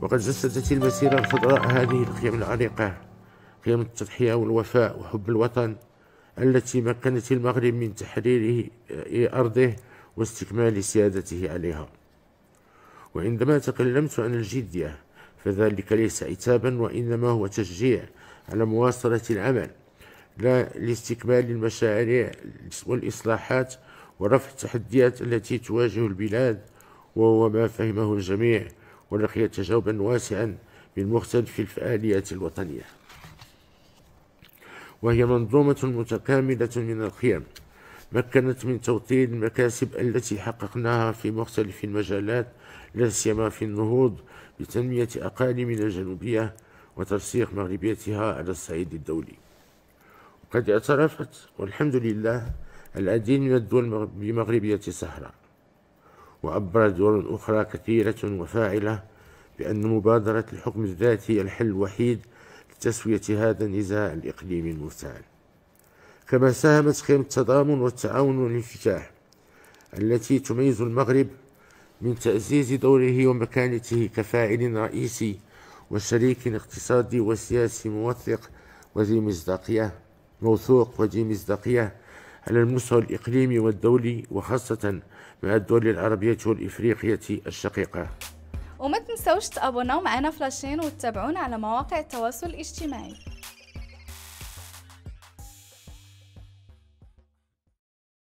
وقد جسدت المسيرة الخضراء هذه القيم العريقة قيم التضحية والوفاء وحب الوطن التي مكنت المغرب من تحريره آه، أرضه واستكمال سيادته عليها وعندما تكلمت عن الجدية فذلك ليس عتابا وإنما هو تشجيع على مواصلة العمل لا لاستكمال المشاريع والإصلاحات ورفع التحديات التي تواجه البلاد وهو ما فهمه الجميع ولقي تجاوبا واسعا من مختلف الفعاليات الوطنية وهي منظومة متكاملة من القيم مكنت من توطين المكاسب التي حققناها في مختلف المجالات لا سيما في النهوض بتنمية أقاليمنا الجنوبية وترسيخ مغربيتها على الصعيد الدولي وقد اعترفت والحمد لله العديد من الدول بمغربية الصحراء وعبرت دول أخرى كثيرة وفاعلة بأن مبادرة الحكم الذاتي الحل الوحيد لتسوية هذا النزاع الإقليمي المفتعل كما ساهمت قيم التضامن والتعاون والانفتاح التي تميز المغرب من تعزيز دوره ومكانته كفاعل رئيسي وشريك اقتصادي وسياسي موثق وذي مصداقية موثوق وذي مصداقية على المستوى الإقليمي والدولي وخاصة مع الدول العربية والإفريقية الشقيقة وما تنسوش تابوناو معنا فلاشين وتتابعونا على مواقع التواصل الاجتماعي